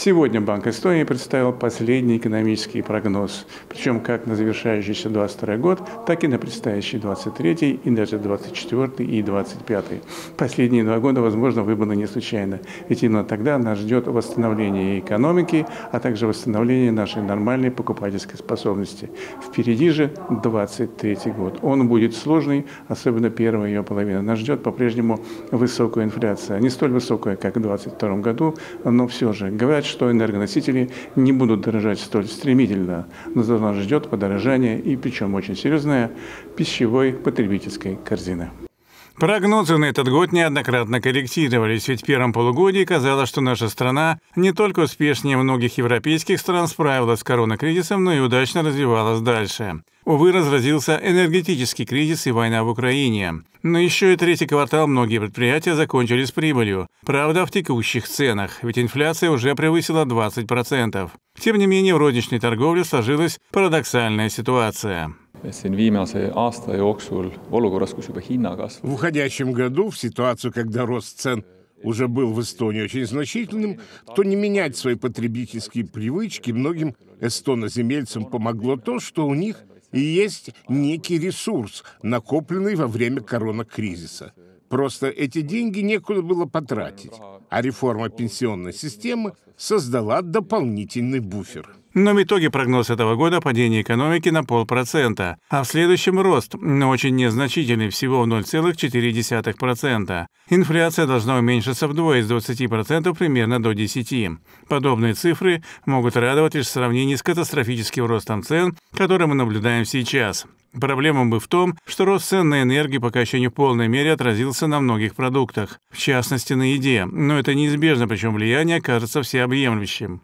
Сегодня Банк Эстонии представил последний экономический прогноз, причем как на завершающийся 2022 год, так и на предстоящий 2023 и даже 2024 и 2025. Последние два года, возможно, выбраны не случайно, ведь именно тогда нас ждет восстановление экономики, а также восстановление нашей нормальной покупательской способности. Впереди же 2023 год. Он будет сложный, особенно первая ее половина. Нас ждет по-прежнему высокая инфляция. Не столь высокая, как в 2022 году, но все же. Говорят, что энергоносители не будут дорожать столь стремительно, но нас ждет подорожание и причем очень серьезное пищевой потребительской корзины. Прогнозы на этот год неоднократно корректировались, ведь в первом полугодии казалось, что наша страна не только успешнее многих европейских стран справилась с коронакризисом, но и удачно развивалась дальше. Увы, разразился энергетический кризис и война в Украине. Но еще и третий квартал многие предприятия закончили с прибылью. Правда, в текущих ценах, ведь инфляция уже превысила 20%. Тем не менее, в розничной торговле сложилась парадоксальная ситуация. В уходящем году, в ситуацию, когда рост цен уже был в Эстонии очень значительным, то не менять свои потребительские привычки многим эстоноземельцам помогло то, что у них и есть некий ресурс, накопленный во время коронакризиса. Просто эти деньги некуда было потратить, а реформа пенсионной системы создала дополнительный буфер. Но в итоге прогноз этого года – падение экономики на полпроцента, а в следующем рост, но очень незначительный, всего 0,4%. Инфляция должна уменьшиться вдвое с 20% примерно до 10%. Подобные цифры могут радовать лишь в сравнении с катастрофическим ростом цен, который мы наблюдаем сейчас. Проблема бы в том, что рост цен на энергию пока еще не в полной мере отразился на многих продуктах, в частности на еде, но это неизбежно, причем влияние окажется всеобъемлющим.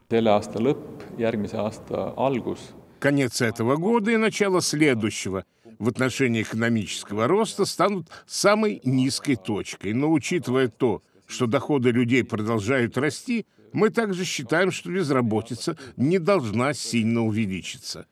Конец этого года и начало следующего в отношении экономического роста станут самой низкой точкой. Но учитывая то, что доходы людей продолжают расти, мы также считаем, что безработица не должна сильно увеличиться.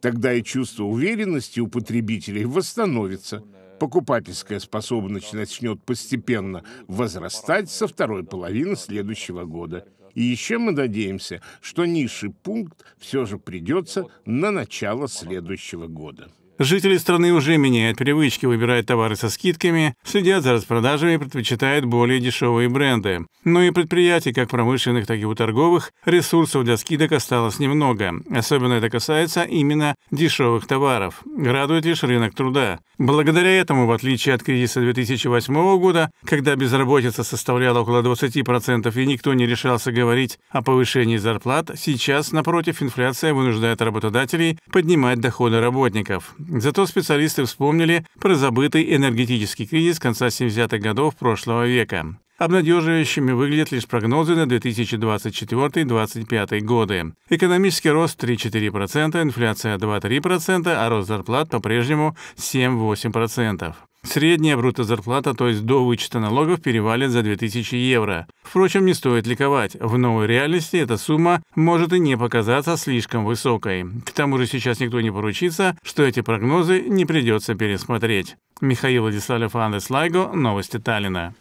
Тогда и чувство уверенности у потребителей восстановится. Покупательская способность начнет постепенно возрастать со второй половины следующего года. И еще мы надеемся, что низший пункт все же придется на начало следующего года. Жители страны уже меняют привычки, выбирают товары со скидками, следят за распродажами и предпочитают более дешевые бренды. Но и предприятий, как промышленных, так и у торговых, ресурсов для скидок осталось немного. Особенно это касается именно дешевых товаров. Радует лишь рынок труда. Благодаря этому, в отличие от кризиса 2008 года, когда безработица составляла около 20% и никто не решался говорить о повышении зарплат, сейчас, напротив, инфляция вынуждает работодателей поднимать доходы работников. Зато специалисты вспомнили про забытый энергетический кризис конца 70-х годов прошлого века. Обнадеживающими выглядят лишь прогнозы на 2024-2025 годы. Экономический рост 3-4%, инфляция 2-3%, а рост зарплат по-прежнему 7-8%. Средняя брутозарплата, то есть до вычета налогов, перевалит за 2000 евро. Впрочем, не стоит ликовать. В новой реальности эта сумма может и не показаться слишком высокой. К тому же сейчас никто не поручится, что эти прогнозы не придется пересмотреть. Михаил Владиславов, Андрес Лайго, Новости Таллина.